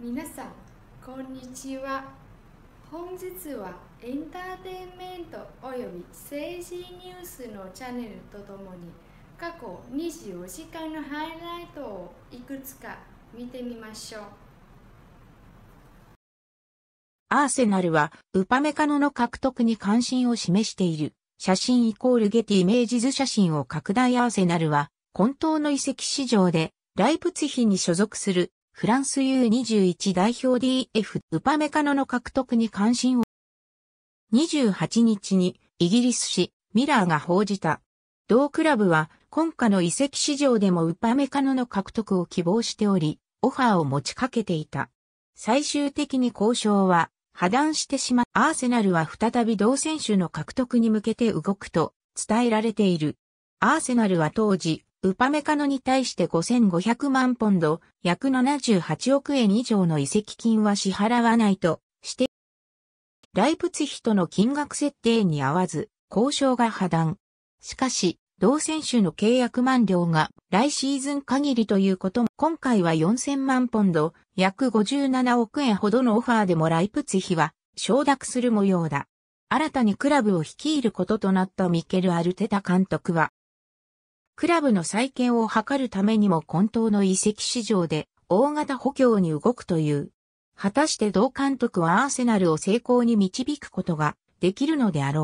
皆さんこんにちは本日はエンターテインメントおよび政治ニュースのチャンネルとともに過去24時間のハイライトをいくつか見てみましょうアーセナルはウパメカノの獲得に関心を示している写真イコールゲティイメージ図写真を拡大アーセナルは混沌の遺跡市場でライプツヒに所属するフランス U21 代表 DF ウパメカノの獲得に関心を28日にイギリス紙ミラーが報じた。同クラブは今夏の遺跡市場でもウパメカノの獲得を希望しており、オファーを持ちかけていた。最終的に交渉は破断してしまった。アーセナルは再び同選手の獲得に向けて動くと伝えられている。アーセナルは当時、ウパメカノに対して5500万ポンド、約78億円以上の移籍金は支払わないとして、ライプツヒとの金額設定に合わず、交渉が破断。しかし、同選手の契約満了が来シーズン限りということも、今回は4000万ポンド、約57億円ほどのオファーでもライプツヒは承諾する模様だ。新たにクラブを率いることとなったミケル・アルテタ監督は、クラブの再建を図るためにも混沌の遺跡市場で大型補強に動くという。果たして同監督はアーセナルを成功に導くことができるのであろう。